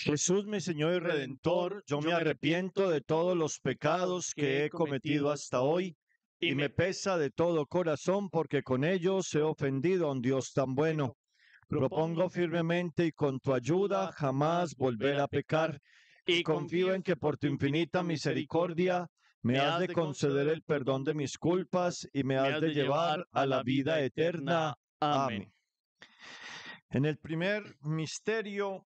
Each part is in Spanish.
Jesús, mi Señor y Redentor, yo me arrepiento de todos los pecados que he cometido hasta hoy y me pesa de todo corazón porque con ellos he ofendido a un Dios tan bueno. Propongo firmemente y con tu ayuda jamás volver a pecar y confío en que por tu infinita misericordia me has de conceder el perdón de mis culpas y me has de llevar a la vida eterna. Amén. En el primer misterio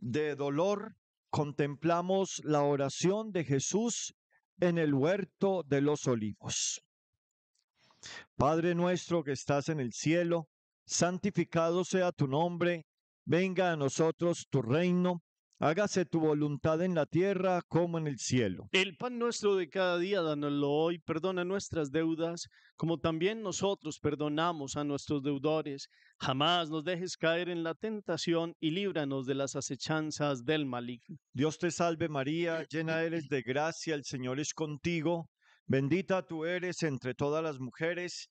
de dolor, contemplamos la oración de Jesús en el huerto de los olivos. Padre nuestro que estás en el cielo, santificado sea tu nombre, venga a nosotros tu reino Hágase tu voluntad en la tierra como en el cielo. El pan nuestro de cada día, dánoslo hoy, perdona nuestras deudas, como también nosotros perdonamos a nuestros deudores. Jamás nos dejes caer en la tentación y líbranos de las acechanzas del maligno. Dios te salve María, llena eres de gracia, el Señor es contigo. Bendita tú eres entre todas las mujeres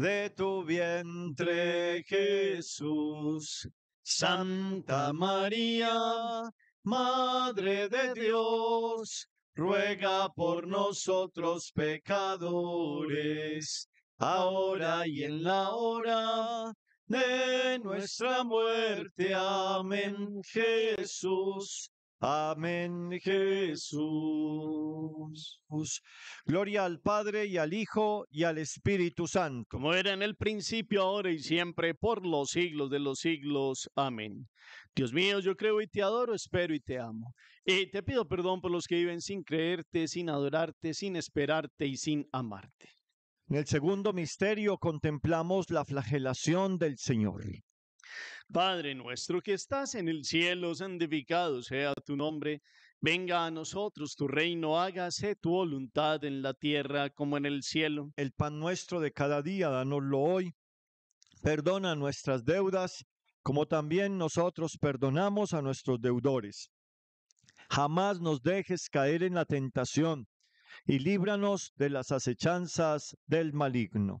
de tu vientre, Jesús. Santa María, Madre de Dios, ruega por nosotros pecadores, ahora y en la hora de nuestra muerte. Amén, Jesús. Amén, Jesús. Gloria al Padre y al Hijo y al Espíritu Santo. Como era en el principio, ahora y siempre, por los siglos de los siglos. Amén. Dios mío, yo creo y te adoro, espero y te amo. Y te pido perdón por los que viven sin creerte, sin adorarte, sin esperarte y sin amarte. En el segundo misterio contemplamos la flagelación del Señor. Padre nuestro que estás en el cielo, santificado sea tu nombre. Venga a nosotros tu reino, hágase tu voluntad en la tierra como en el cielo. El pan nuestro de cada día, danoslo hoy. Perdona nuestras deudas, como también nosotros perdonamos a nuestros deudores. Jamás nos dejes caer en la tentación, y líbranos de las acechanzas del maligno.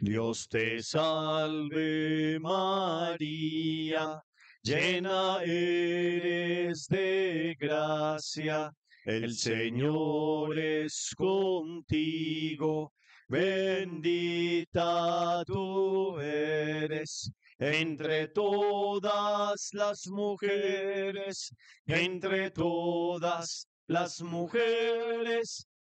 Dios te salve María, llena eres de gracia, el Señor es contigo, bendita tú eres. Entre todas las mujeres, entre todas las mujeres,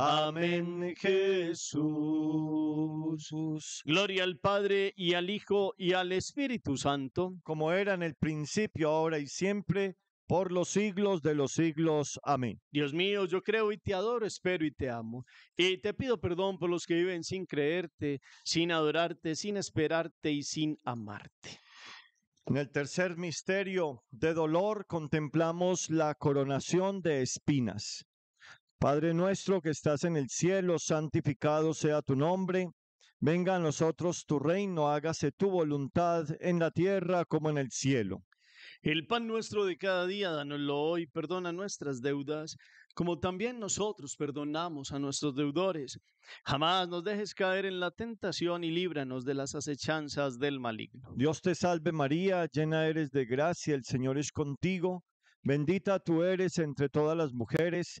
Amén Jesús. Gloria al Padre y al Hijo y al Espíritu Santo. Como era en el principio, ahora y siempre, por los siglos de los siglos. Amén. Dios mío, yo creo y te adoro, espero y te amo. Y te pido perdón por los que viven sin creerte, sin adorarte, sin esperarte y sin amarte. En el tercer misterio de dolor contemplamos la coronación de espinas. Padre nuestro que estás en el cielo, santificado sea tu nombre. Venga a nosotros tu reino, hágase tu voluntad en la tierra como en el cielo. El pan nuestro de cada día, danoslo hoy, perdona nuestras deudas, como también nosotros perdonamos a nuestros deudores. Jamás nos dejes caer en la tentación y líbranos de las acechanzas del maligno. Dios te salve María, llena eres de gracia, el Señor es contigo, bendita tú eres entre todas las mujeres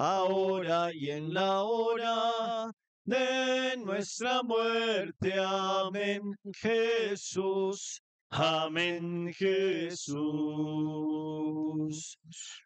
ahora y en la hora de nuestra muerte. Amén, Jesús. Amén, Jesús.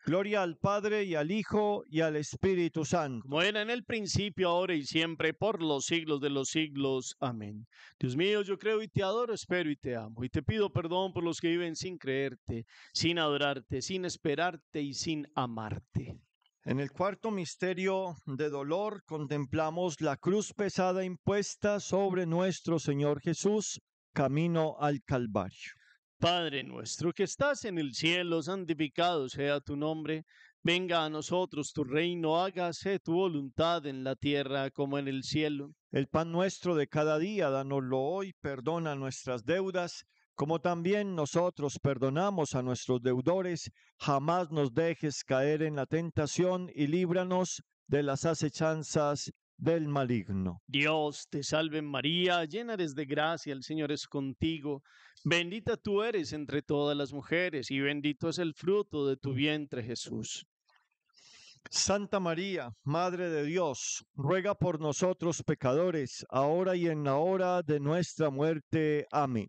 Gloria al Padre y al Hijo y al Espíritu Santo. Como era en el principio, ahora y siempre, por los siglos de los siglos. Amén. Dios mío, yo creo y te adoro, espero y te amo. Y te pido perdón por los que viven sin creerte, sin adorarte, sin esperarte y sin amarte. En el cuarto misterio de dolor contemplamos la cruz pesada impuesta sobre nuestro Señor Jesús, camino al Calvario. Padre nuestro que estás en el cielo, santificado sea tu nombre, venga a nosotros tu reino, hágase tu voluntad en la tierra como en el cielo. El pan nuestro de cada día, danoslo hoy, perdona nuestras deudas como también nosotros perdonamos a nuestros deudores, jamás nos dejes caer en la tentación y líbranos de las acechanzas del maligno. Dios te salve María, llena eres de gracia, el Señor es contigo, bendita tú eres entre todas las mujeres y bendito es el fruto de tu vientre Jesús. Santa María, Madre de Dios, ruega por nosotros pecadores, ahora y en la hora de nuestra muerte. Amén.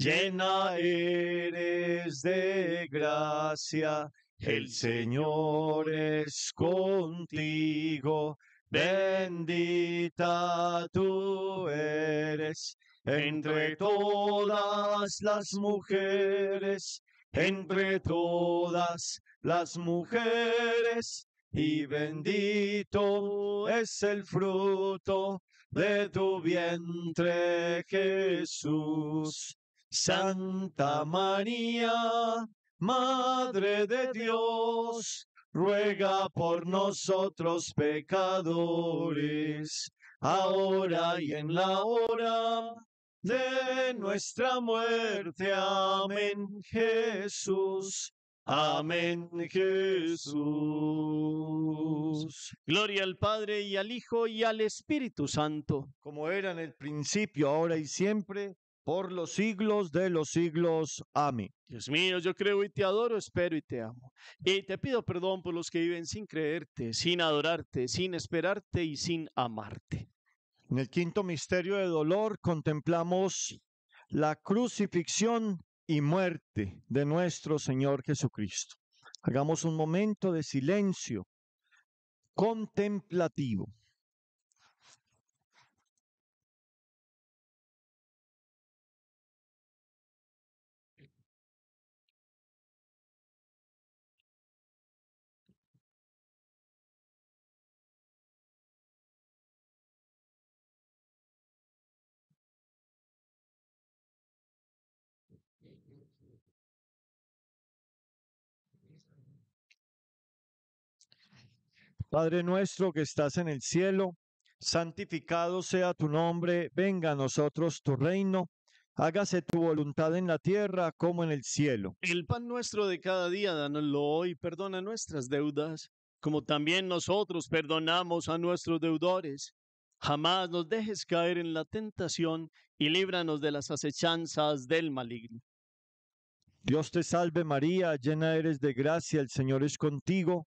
llena eres de gracia, el Señor es contigo, bendita tú eres entre todas las mujeres, entre todas las mujeres, y bendito es el fruto de tu vientre, Jesús. Santa María, Madre de Dios, ruega por nosotros pecadores, ahora y en la hora de nuestra muerte. Amén, Jesús. Amén, Jesús. Gloria al Padre y al Hijo y al Espíritu Santo. Como era en el principio, ahora y siempre por los siglos de los siglos. Amén. Dios mío, yo creo y te adoro, espero y te amo. Y te pido perdón por los que viven sin creerte, sin adorarte, sin esperarte y sin amarte. En el quinto misterio de dolor contemplamos la crucifixión y muerte de nuestro Señor Jesucristo. Hagamos un momento de silencio contemplativo. Padre nuestro que estás en el cielo, santificado sea tu nombre, venga a nosotros tu reino, hágase tu voluntad en la tierra como en el cielo. El pan nuestro de cada día, danoslo hoy, perdona nuestras deudas, como también nosotros perdonamos a nuestros deudores. Jamás nos dejes caer en la tentación y líbranos de las acechanzas del maligno. Dios te salve María, llena eres de gracia, el Señor es contigo.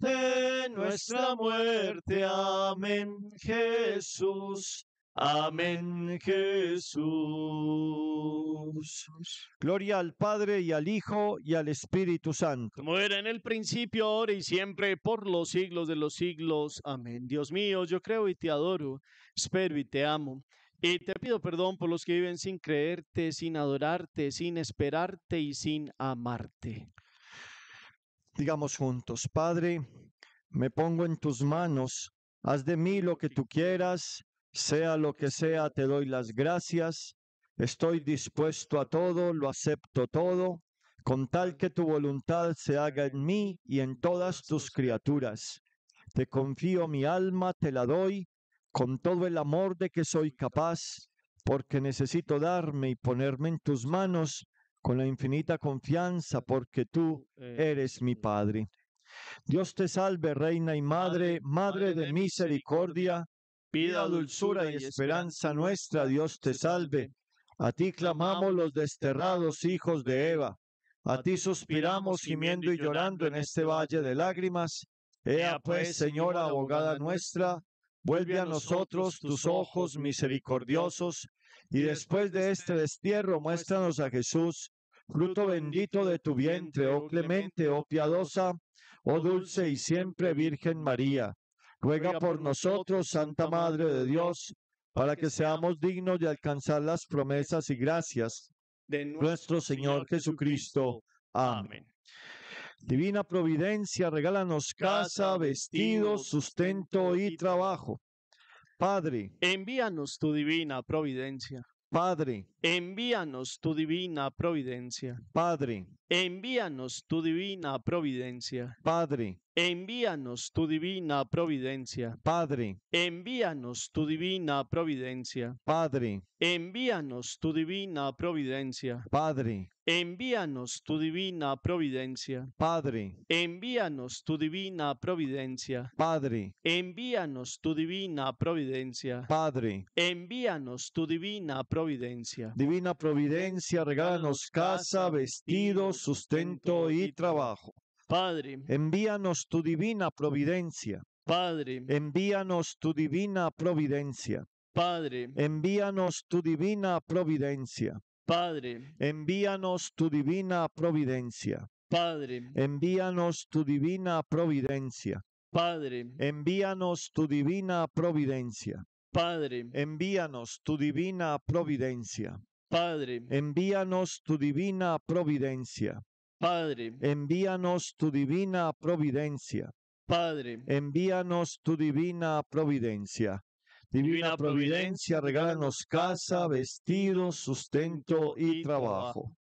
de nuestra muerte. Amén, Jesús. Amén, Jesús. Gloria al Padre y al Hijo y al Espíritu Santo. Como era en el principio, ahora y siempre, por los siglos de los siglos. Amén. Dios mío, yo creo y te adoro, espero y te amo. Y te pido perdón por los que viven sin creerte, sin adorarte, sin esperarte y sin amarte. Digamos juntos, Padre, me pongo en tus manos, haz de mí lo que tú quieras, sea lo que sea, te doy las gracias, estoy dispuesto a todo, lo acepto todo, con tal que tu voluntad se haga en mí y en todas tus criaturas. Te confío mi alma, te la doy, con todo el amor de que soy capaz, porque necesito darme y ponerme en tus manos con la infinita confianza porque tú eres mi Padre. Dios te salve, Reina y Madre, Madre de misericordia, vida, dulzura y esperanza nuestra, Dios te salve. A ti clamamos los desterrados hijos de Eva, a ti suspiramos gimiendo y llorando en este valle de lágrimas. Ea pues, pues Señora abogada nuestra, vuelve a nosotros tus ojos misericordiosos y después de este, este destierro, muéstranos a Jesús, fruto bendito de tu vientre, oh clemente, oh piadosa, oh dulce y siempre Virgen María. Ruega por nosotros, Santa Madre de Dios, para que seamos dignos de alcanzar las promesas y gracias de nuestro Señor Jesucristo. Amén. Divina providencia, regálanos casa, vestidos, sustento y trabajo Padre, envíanos tu divina providencia. Padre, envíanos tu divina providencia. Padre, envíanos tu divina providencia. Padre, envíanos tu divina providencia. Padre, envíanos tu divina providencia. Padre, envíanos tu divina providencia. Padre, Envíanos tu divina providencia. Padre, envíanos tu divina providencia. Padre, envíanos tu divina providencia. Padre, envíanos tu divina providencia. Divina providencia, regálanos casa, vestido, sustento y trabajo. Padre, envíanos tu divina providencia. Padre, envíanos tu divina providencia. Padre, envíanos tu divina providencia. Padre, envíanos tu divina providencia. Padre, envíanos tu divina providencia. Padre, envíanos tu divina providencia. Padre, envíanos tu divina providencia. Padre, envíanos tu divina providencia. Padre, envíanos tu divina providencia. Padre, envíanos tu divina providencia. Divina providencia, regálanos casa, vestido, sustento y trabajo.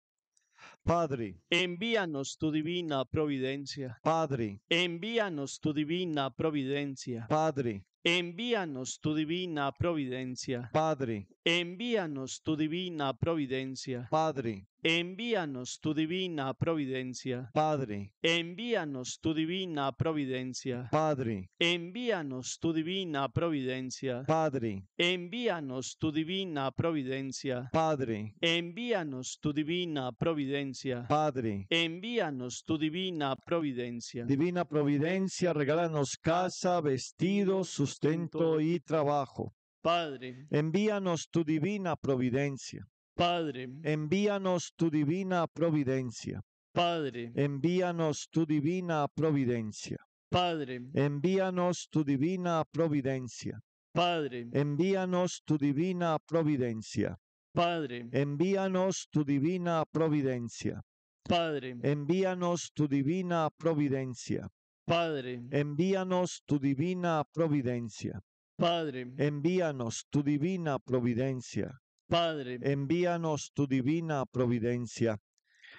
Padre, envíanos tu divina providencia. Padre, envíanos tu divina providencia. Padre, envíanos tu divina providencia. Padre, envíanos tu divina providencia. Padre, Envíanos tu divina providencia, Padre. Envíanos tu divina providencia, Padre. Envíanos tu divina providencia, Padre. Envíanos tu divina providencia, Padre. Envíanos tu divina providencia, Padre. Envíanos tu divina providencia. Divina providencia, regálanos casa, vestido, sustento y trabajo. Padre, envíanos tu divina providencia. Padre, envíanos tu divina providencia. Padre, envíanos tu divina providencia. Padre, envíanos tu divina providencia. Padre, envíanos tu divina providencia. Padre, envíanos tu divina providencia. Padre, envíanos tu divina providencia. Padre, envíanos tu divina providencia. Padre, envíanos tu divina providencia. Padre, envíanos tu divina providencia.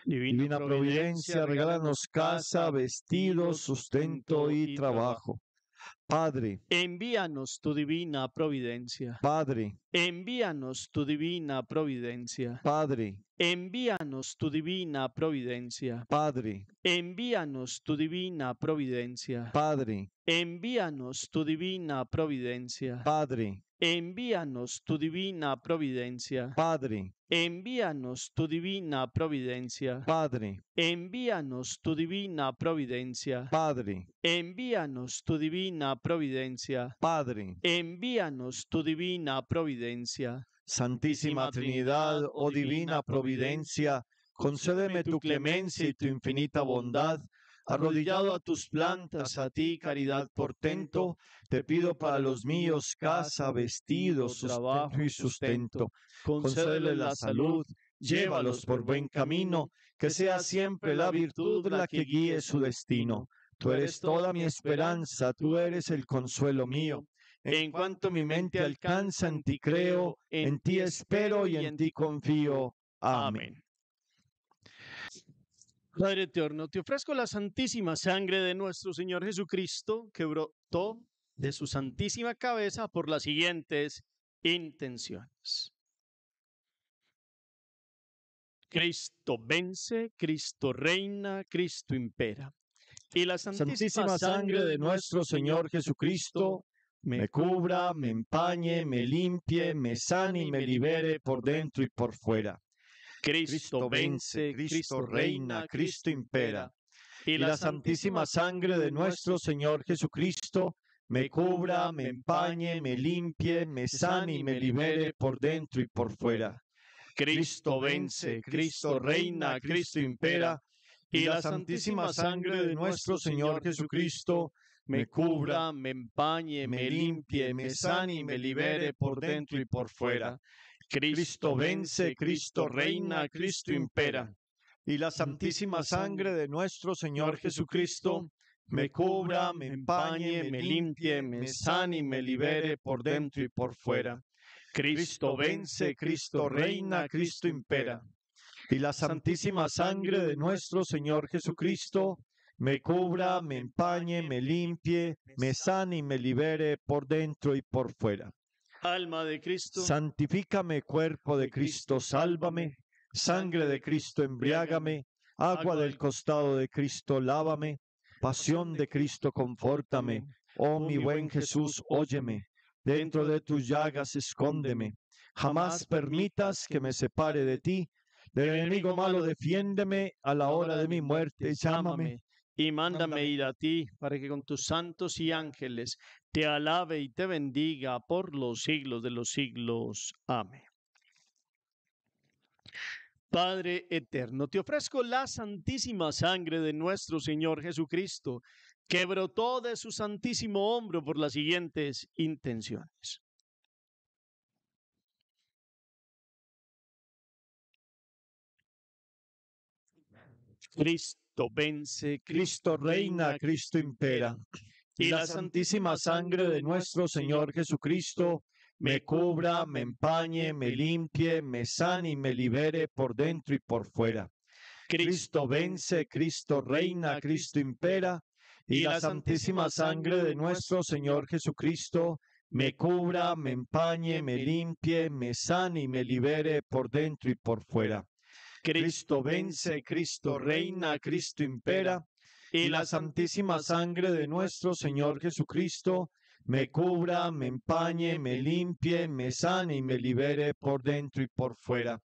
Divina, providencia, providencia, regálanos casa, vestidos, sustento y trabajo. Padre, envíanos tu divina providencia. Padre, envíanos tu divina providencia. Padre, envíanos tu divina providencia. Padre, envíanos tu divina providencia. Padre, envíanos tu divina providencia. Padre, Envíanos tu divina providencia. Padre. Envíanos tu divina providencia. Padre. Envíanos tu divina providencia. Padre. Envíanos tu divina providencia. Padre. Envíanos tu divina providencia. Santísima Trinidad, oh, oh divina providencia, concédeme tu clemencia y tu infinita bondad arrodillado a tus plantas, a ti caridad portento, te pido para los míos casa, vestidos, trabajo y sustento. Concédele la salud, llévalos por buen camino, que sea siempre la virtud la que guíe su destino. Tú eres toda mi esperanza, tú eres el consuelo mío. En cuanto mi mente alcanza, en ti creo, en ti espero y en ti confío. Amén. Padre eterno, te ofrezco la santísima sangre de nuestro Señor Jesucristo que brotó de su santísima cabeza por las siguientes intenciones. Cristo vence, Cristo reina, Cristo impera. Y la santísima, sangre de nuestro Señor Jesucristo me cubra, me empañe, me limpie, me sane y me libere por dentro y por fuera. Cristo vence, Cristo reina, Cristo impera. Y la santísima sangre de nuestro Señor Jesucristo me cubra, me empañe, me limpie, me sane y me libere por dentro y por fuera. Cristo vence, Cristo reina, Cristo impera. Y la santísima sangre de nuestro Señor Jesucristo me cubra, me empañe, me limpie, me sane y me libere por dentro y por fuera. Cristo vence, Cristo reina, Cristo impera. Y la santísima sangre de nuestro Señor Jesucristo me cubra, me empañe, me limpie, me sane y me libere por dentro y por fuera. Cristo vence, Cristo reina, Cristo impera. Y la santísima sangre de nuestro Señor Jesucristo me cubra, me empañe, me limpie, me sane y me libere por dentro y por fuera. Alma de Cristo. Santifícame, cuerpo de Cristo, sálvame. Sangre de Cristo, embriágame. Agua del costado de Cristo, lávame. Pasión de Cristo, confórtame. Oh, oh mi buen Jesús, óyeme. Dentro de tus llagas, escóndeme. Jamás permitas que me separe de ti. Del enemigo malo, defiéndeme a la hora de mi muerte. Llámame y mándame ir a ti para que con tus santos y ángeles te alabe y te bendiga por los siglos de los siglos. Amén. Padre eterno, te ofrezco la santísima sangre de nuestro Señor Jesucristo, que brotó de su santísimo hombro por las siguientes intenciones. Cristo vence, Cristo reina, Cristo impera y la santísima sangre de nuestro Señor Jesucristo me cubra, me empañe, me limpie, me sane y me libere por dentro y por fuera. Cristo vence, Cristo reina, Cristo impera, y la santísima sangre de nuestro Señor Jesucristo me cubra, me empañe, me limpie, me sane y me libere por dentro y por fuera. Cristo vence, Cristo reina, Cristo impera, y la santísima sangre de nuestro Señor Jesucristo me cubra, me empañe, me limpie, me sane y me libere por dentro y por fuera.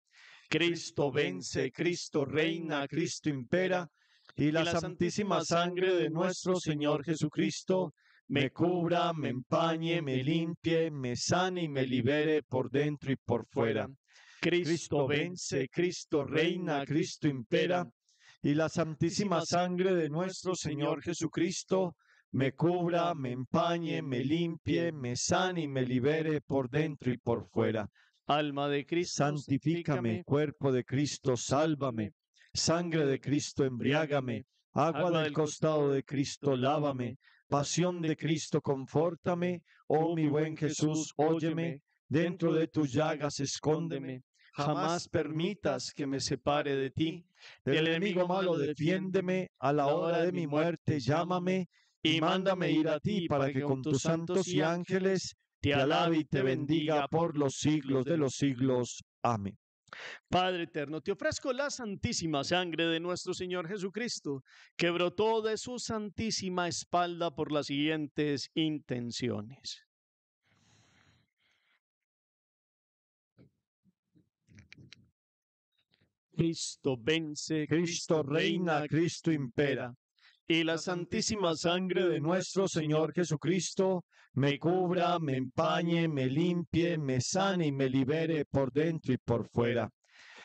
Cristo vence, Cristo reina, Cristo impera, y la santísima sangre de nuestro Señor Jesucristo me cubra, me empañe, me limpie, me sane y me libere por dentro y por fuera. Cristo vence, Cristo reina, Cristo impera, y la santísima sangre de nuestro Señor Jesucristo me cubra, me empañe, me limpie, me sane y me libere por dentro y por fuera. Alma de Cristo, santifícame, cuerpo de Cristo, sálvame, sangre de Cristo, embriágame, agua, del costado de Cristo, lávame, pasión de Cristo, confórtame, oh mi buen Jesús, óyeme, dentro de tus llagas escóndeme Jamás permitas que me separe de ti. Del enemigo malo, defiéndeme. A la hora de mi muerte, llámame y mándame ir a ti para que con tus santos y ángeles te alabe y te bendiga por los siglos de los siglos. Amén. Padre eterno, te ofrezco la santísima sangre de nuestro Señor Jesucristo, que brotó de su santísima espalda por las siguientes intenciones Cristo vence, Cristo reina, Cristo impera. Y la santísima sangre de nuestro Señor Jesucristo me cubra, me empañe, me limpie, me sane y me libere por dentro y por fuera.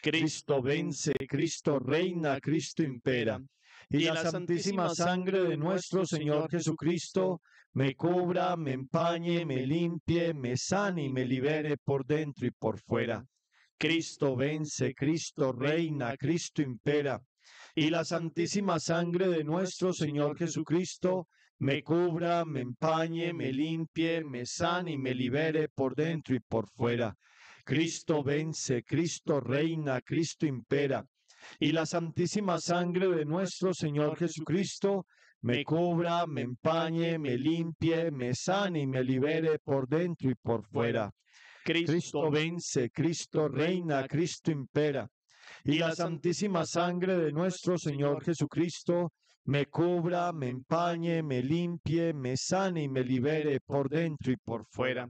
Cristo vence, Cristo reina, Cristo impera. Y la santísima sangre de nuestro Señor Jesucristo me cubra, me empañe, me limpie, me sane y me libere por dentro y por fuera. Cristo vence, Cristo reina, Cristo impera. Y la santísima sangre de nuestro Señor Jesucristo me cubra, me empañe, me limpie, me sane y me libere por dentro y por fuera. Cristo vence, Cristo reina, Cristo impera. Y la santísima sangre de nuestro Señor Jesucristo me cubra, me empañe, me limpie, me sane y me libere por dentro y por fuera. Cristo, vence, Cristo reina, Cristo impera. Y la santísima sangre de nuestro Señor Jesucristo me cubra, me empañe, me limpie, me sane y me libere por dentro y por fuera.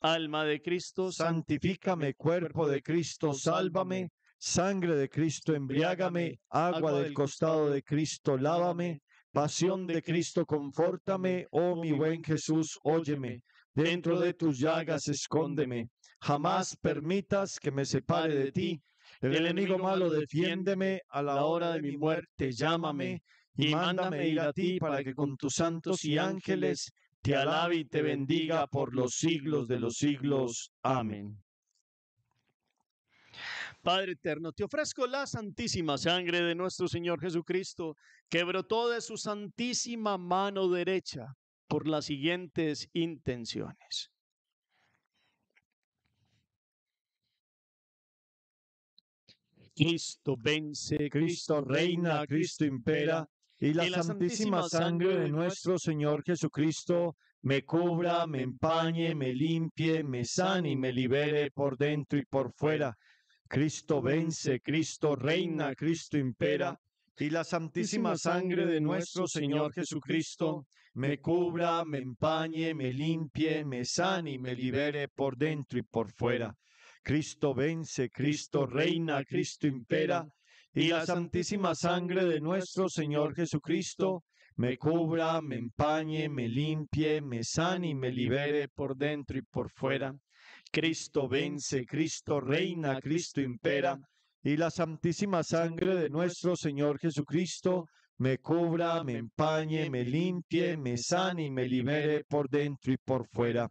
Alma de Cristo, santifícame, cuerpo de Cristo, sálvame, sangre de Cristo, embriágame, agua del costado de Cristo, lávame, pasión de Cristo, confórtame, oh mi oh, buen Jesús, óyeme. Dentro de tus llagas escóndeme. Jamás permitas que me separe de ti. El enemigo malo, defiéndeme a la hora de mi muerte. Llámame y mándame ir a ti para que con tus santos y ángeles te alabe y te bendiga por los siglos de los siglos. Amén. Padre eterno, te ofrezco la santísima sangre de nuestro Señor Jesucristo, que brotó de su santísima mano derecha por las siguientes intenciones. Cristo vence, Cristo reina, Cristo impera, y la, santísima, santísima sangre de nuestro Señor Jesucristo me cubra, me empañe, me limpie, me sane y me libere por dentro y por fuera. Cristo vence, Cristo reina, Cristo impera, y la santísima sangre de nuestro Señor Jesucristo me cubra, me empañe, me limpie, me sane y me libere por dentro y por fuera. Cristo vence, Cristo reina, Cristo impera, y la santísima sangre de nuestro Señor Jesucristo me cubra, me empañe, me limpie, me sane y me libere por dentro y por fuera. Cristo vence, Cristo reina, Cristo impera y la santísima sangre de nuestro Señor Jesucristo me cubra, me empañe, me limpie, me sane y me libere por dentro y por fuera.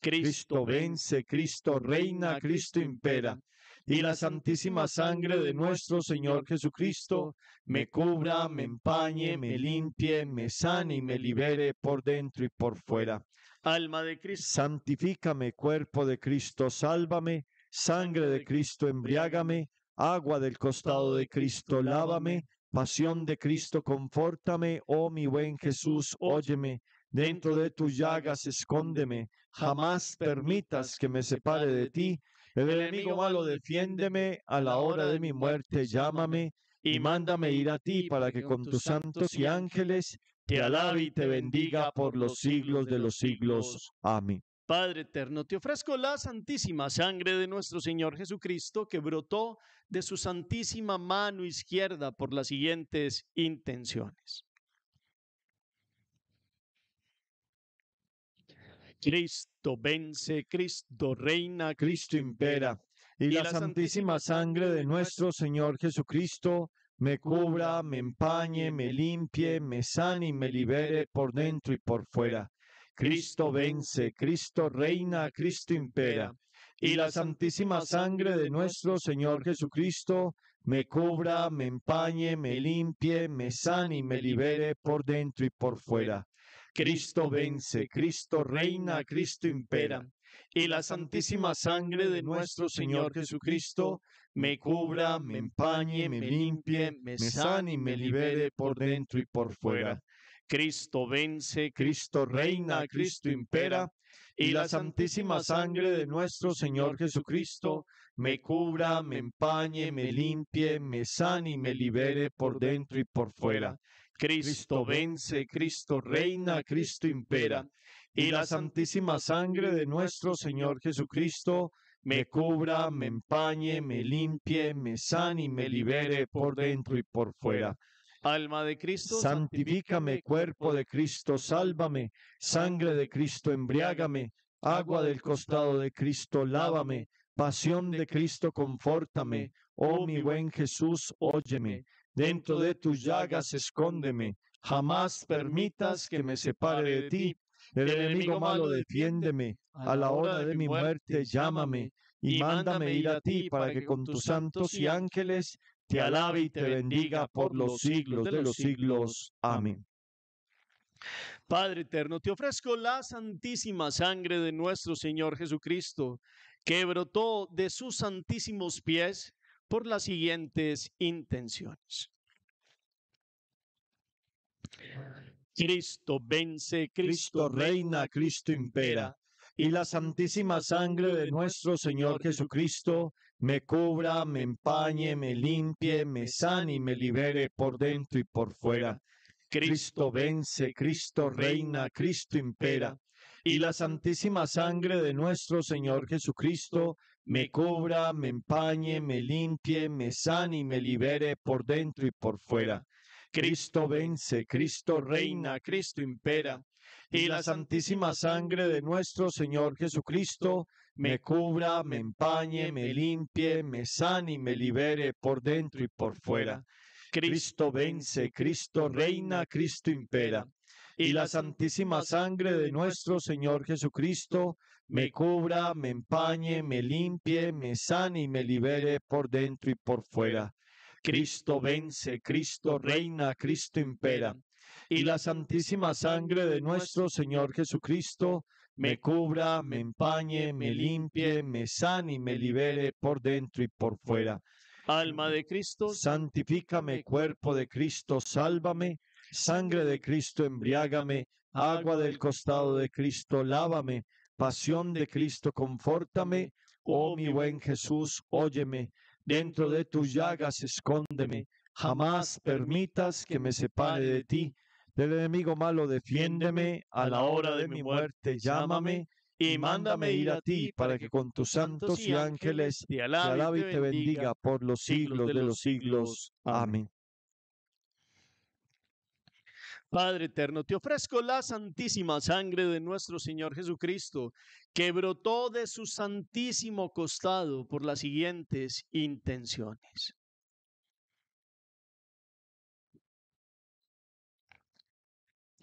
Cristo vence, Cristo reina, Cristo impera. Y la santísima sangre de nuestro Señor Jesucristo me cubra, me empañe, me limpie, me sane y me libere por dentro y por fuera. Alma de Cristo. Santifícame, cuerpo de Cristo, sálvame. Sangre de Cristo, embriágame Agua del costado de Cristo, lávame. Pasión de Cristo, confórtame. Oh mi buen Jesús, óyeme. Dentro de tus llagas, escóndeme. Jamás permitas que me separe de ti. El enemigo malo, defiéndeme. A la hora de mi muerte, llámame. Y mándame ir a ti para que con tus santos y ángeles te alabe y te bendiga por los siglos de los siglos. Amén. Padre eterno, te ofrezco la santísima sangre de nuestro Señor Jesucristo que brotó de su santísima mano izquierda por las siguientes intenciones. Cristo vence, Cristo reina, Cristo impera, y, la santísima sangre de nuestro Señor Jesucristo me cubra, me empañe, me limpie, me sane y me libere por dentro y por fuera Cristo vence, Cristo reina, Cristo impera. Y la santísima sangre de nuestro Señor Jesucristo me cubra, me empañe, me limpie, me sane y me libere por dentro y por fuera. Cristo vence, Cristo reina, Cristo impera. Y la santísima sangre de nuestro Señor Jesucristo me cubra, me empañe, me limpie, me sane y me libere por dentro y por fuera. Cristo vence, Cristo reina, Cristo impera, y la santísima sangre de nuestro Señor Jesucristo me cubra, me empañe, me limpie, me sane y me libere por dentro y por fuera. Cristo vence, Cristo reina, Cristo impera, y la santísima sangre de nuestro Señor Jesucristo me cubra, me empañe, me limpie, me sane y me libere por dentro y por fuera. Alma de Cristo, santifícame, cuerpo de Cristo, sálvame, sangre de Cristo, embriágame, agua del costado de Cristo, lávame, pasión de Cristo, confórtame, oh mi buen Jesús, óyeme, dentro de tus llagas escóndeme, jamás permitas que me separe de ti, el enemigo malo defiéndeme, a la hora de mi muerte llámame, y mándame ir a ti para que con tus santos y ángeles te alabe y te bendiga por los siglos de los siglos. Amén. Padre eterno, te ofrezco la santísima sangre de nuestro Señor Jesucristo, que brotó de sus santísimos pies por las siguientes intenciones. Cristo vence, Cristo, reina, Cristo impera, y la santísima sangre de nuestro Señor Jesucristo me cubra, me empañe, me limpie, me sane y me libere por dentro y por fuera. Cristo vence, Cristo reina, Cristo impera. Y la santísima sangre de nuestro Señor Jesucristo me cubra, me empañe, me limpie, me sane y me libere por dentro y por fuera. Cristo vence, Cristo reina, Cristo impera, y la santísima sangre de nuestro Señor Jesucristo me cubra, me empañe, me limpie, me sane y me libere por dentro y por fuera. Cristo vence, Cristo reina, Cristo impera. Y la santísima sangre de nuestro Señor Jesucristo me cubra, me empañe, me limpie, me sane y me libere por dentro y por fuera. Cristo vence, Cristo reina, Cristo impera. Y la santísima sangre de nuestro Señor Jesucristo me cubra, me empañe, me limpie, me sane y me libere por dentro y por fuera. Alma de Cristo, santifícame, cuerpo de Cristo, sálvame, sangre de Cristo, embriágame, agua del costado de Cristo, lávame, pasión de Cristo, confórtame. Oh mi buen Jesús, óyeme. Dentro de tus llagas escóndeme, jamás permitas que me separe de ti. Del enemigo malo defiéndeme, a la hora de mi muerte llámame y mándame ir a ti para que con tus santos y ángeles te alabe y te bendiga por los siglos de los siglos. Amén. Padre eterno, te ofrezco la santísima sangre de nuestro Señor Jesucristo, que brotó de su santísimo costado por las siguientes intenciones.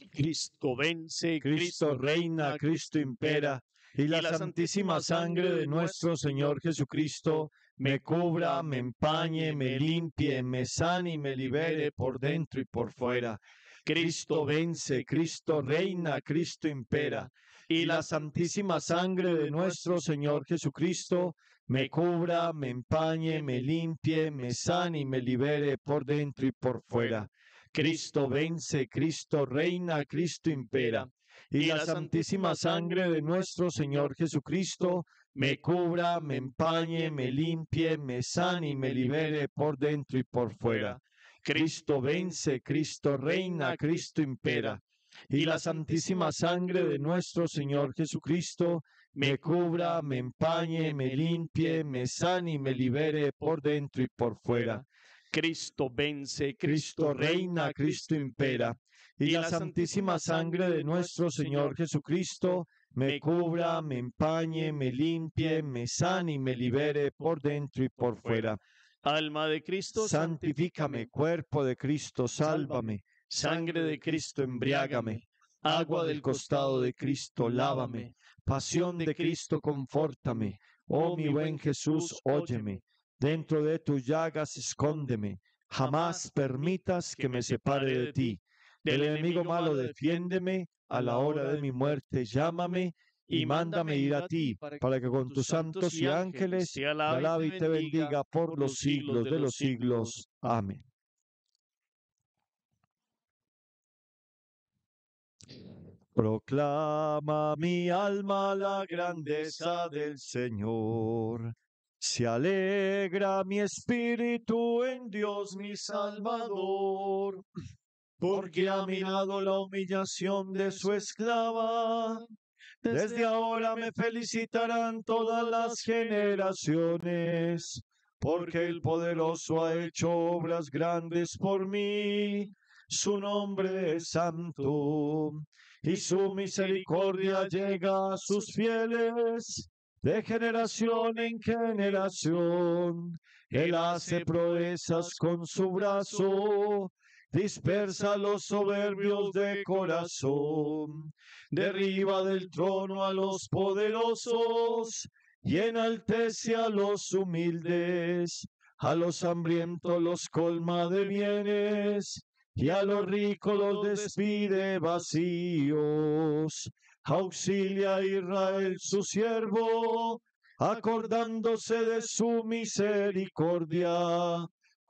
Cristo vence, Cristo reina, Cristo impera, y la, santísima sangre de nuestro Señor Jesucristo me cubra, me empañe, me limpie, me sane y me libere por dentro y por fuera. Cristo vence, Cristo reina, Cristo impera, y la santísima sangre de nuestro Señor Jesucristo me cubra, me empañe, me limpie, me sane y me libere por dentro y por fuera. Cristo vence, Cristo reina, Cristo impera, y la santísima sangre de nuestro Señor Jesucristo me cubra, me empañe, me limpie, me sane y me libere por dentro y por fuera. Cristo vence, Cristo reina, Cristo impera. Y la santísima sangre de nuestro Señor Jesucristo me cubra, me empañe, me limpie, me sane y me libere por dentro y por fuera. Cristo vence, Cristo reina, Cristo impera. Y la santísima sangre de nuestro Señor Jesucristo me cubra, me empañe, me limpie, me sane y me libere por dentro y por fuera. Alma de Cristo, santifícame. Cuerpo de Cristo, sálvame. Sangre de Cristo, embriágame. Agua del costado de Cristo, lávame. Pasión de Cristo, confórtame. Oh mi buen Jesús, óyeme. Dentro de tus llagas, escóndeme. Jamás permitas que me separe de ti. Del enemigo malo, defiéndeme. A la hora de mi muerte, llámame y mándame ir a ti, para que con tus santos y ángeles te alabe y te bendiga por los siglos de los siglos. Amén. Proclama mi alma la grandeza del Señor. Se alegra mi espíritu en Dios mi Salvador, porque ha mirado la humillación de su esclava. Desde ahora me felicitarán todas las generaciones, porque el poderoso ha hecho obras grandes por mí. Su nombre es santo y su misericordia llega a sus fieles de generación en generación. Él hace proezas con su brazo dispersa los soberbios de corazón, derriba del trono a los poderosos y enaltece a los humildes, a los hambrientos los colma de bienes y a los ricos los despide vacíos. Auxilia a Israel su siervo, acordándose de su misericordia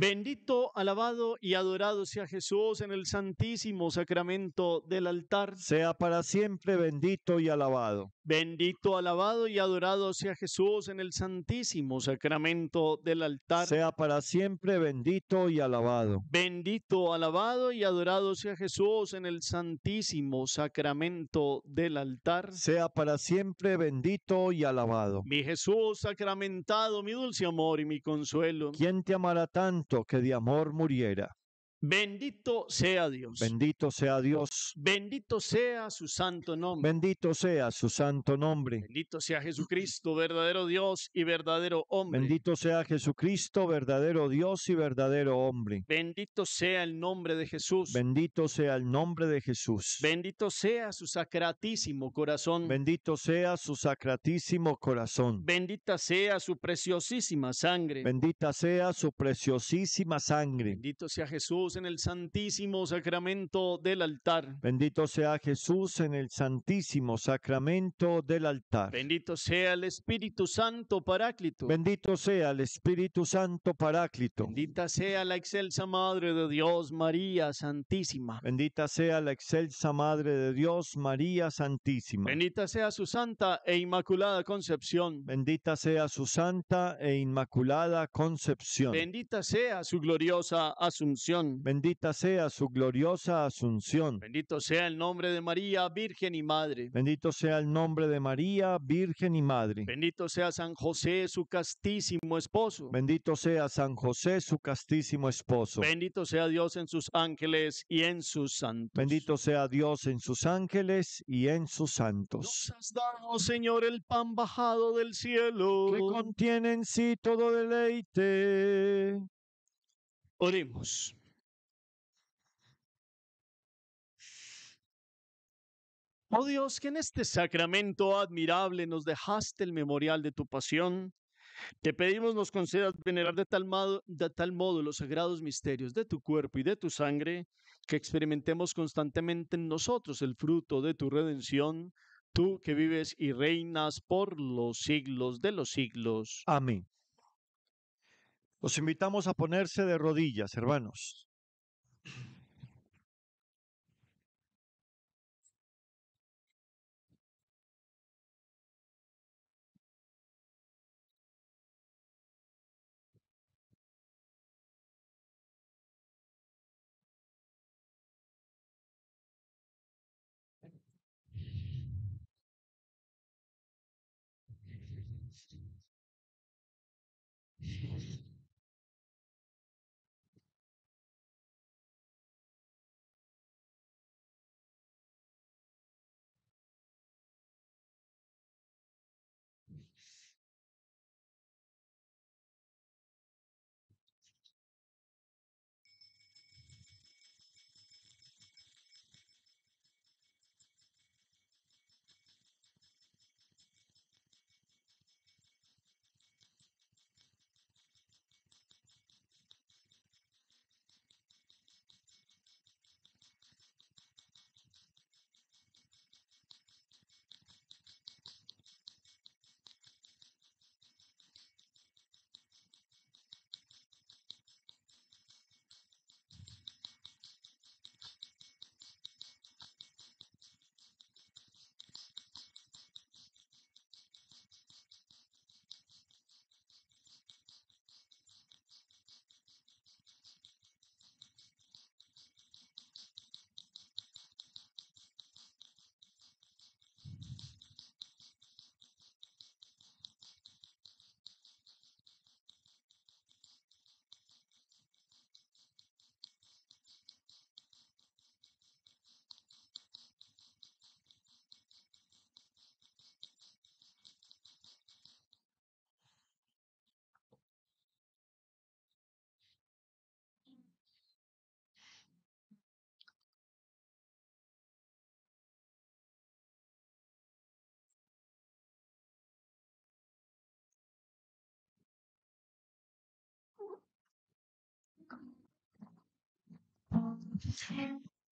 Bendito, alabado y adorado sea Jesús en el santísimo sacramento del altar. Sea para siempre bendito y alabado. Bendito, alabado y adorado sea Jesús en el santísimo sacramento del altar. Sea para siempre bendito y alabado. Bendito, alabado y adorado sea Jesús en el santísimo sacramento del altar. Sea para siempre bendito y alabado. Mi Jesús sacramentado, mi dulce amor y mi consuelo. ¿Quién te amará tanto? que de amor muriera Bendito sea Dios. Bendito sea Dios. Bendito sea su santo nombre. Bendito sea su santo nombre. Bendito sea Jesucristo, verdadero Dios y verdadero hombre. Bendito sea Jesucristo, verdadero Dios y verdadero hombre. Bendito sea el nombre de Jesús. Bendito sea el nombre de Jesús. Bendito sea su sacratísimo corazón. Bendito sea su sacratísimo corazón. Bendita sea su preciosísima sangre. Bendita sea su preciosísima sangre. Bendito sea Jesús en el santísimo sacramento del altar. Bendito sea Jesús en el santísimo sacramento del altar. Bendito sea el Espíritu Santo Paráclito. Bendito sea el Espíritu Santo Paráclito. Bendita sea la excelsa Madre de Dios, María Santísima. Bendita sea la excelsa Madre de Dios, María Santísima. Bendita sea su santa e inmaculada concepción. Bendita sea su santa e inmaculada concepción. Bendita sea su gloriosa asunción. Bendita sea su gloriosa asunción. Bendito sea el nombre de María, Virgen y Madre. Bendito sea el nombre de María, Virgen y Madre. Bendito sea San José, su castísimo esposo. Bendito sea San José, su castísimo esposo. Bendito sea Dios en sus ángeles y en sus santos. Bendito sea Dios en sus ángeles y en sus santos. Nos has dado, Señor, el pan bajado del cielo. Que contiene en sí todo deleite. Oremos. Oh Dios, que en este sacramento admirable nos dejaste el memorial de tu pasión, te pedimos nos concedas venerar de tal, modo, de tal modo los sagrados misterios de tu cuerpo y de tu sangre, que experimentemos constantemente en nosotros el fruto de tu redención, tú que vives y reinas por los siglos de los siglos. Amén. Los invitamos a ponerse de rodillas, hermanos.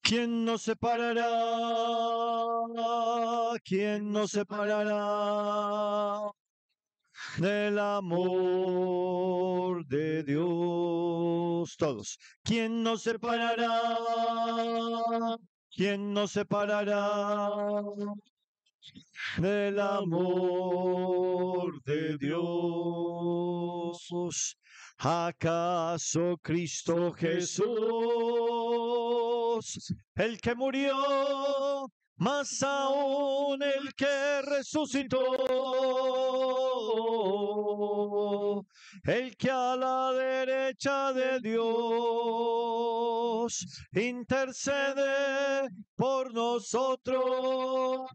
¿Quién nos separará? ¿Quién nos separará del amor de Dios? Todos. ¿Quién nos separará? ¿Quién nos separará del amor de Dios? ¿Acaso Cristo Jesús, el que murió, más aún el que resucitó, el que a la derecha de Dios intercede por nosotros?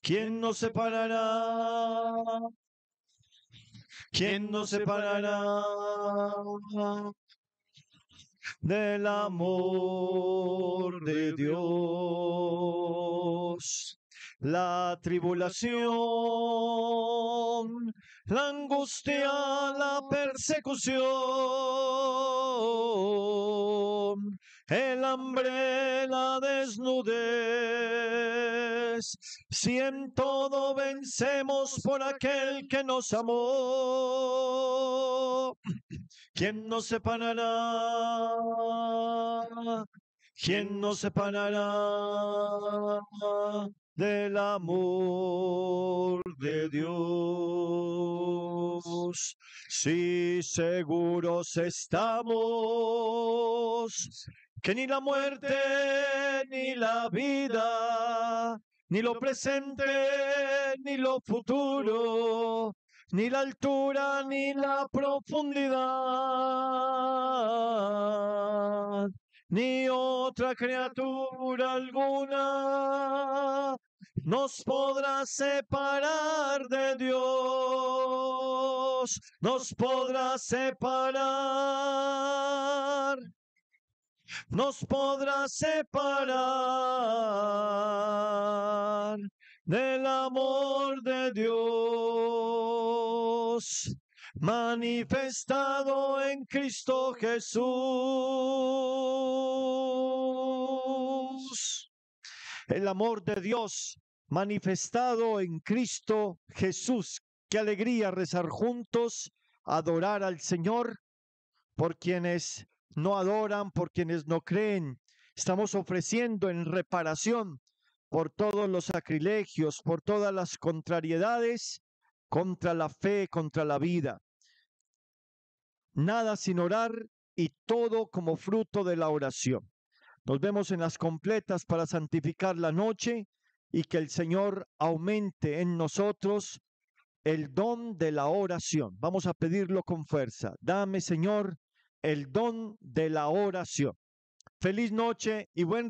¿Quién nos separará ¿Quién nos separará del amor de Dios? la tribulación, la angustia, la persecución, el hambre, la desnudez. Si en todo vencemos por aquel que nos amó, ¿quién nos separará? ¿Quién nos separará del amor de Dios. Si seguros estamos que ni la muerte ni la vida, ni lo presente ni lo futuro, ni la altura ni la profundidad, ni otra criatura alguna nos podrá separar de Dios, nos podrá separar, nos podrá separar del amor de Dios manifestado en Cristo Jesús. El amor de Dios manifestado en Cristo Jesús. Qué alegría rezar juntos, adorar al Señor por quienes no adoran, por quienes no creen. Estamos ofreciendo en reparación por todos los sacrilegios, por todas las contrariedades contra la fe, contra la vida. Nada sin orar y todo como fruto de la oración. Nos vemos en las completas para santificar la noche y que el Señor aumente en nosotros el don de la oración. Vamos a pedirlo con fuerza. Dame, Señor, el don de la oración. Feliz noche y buen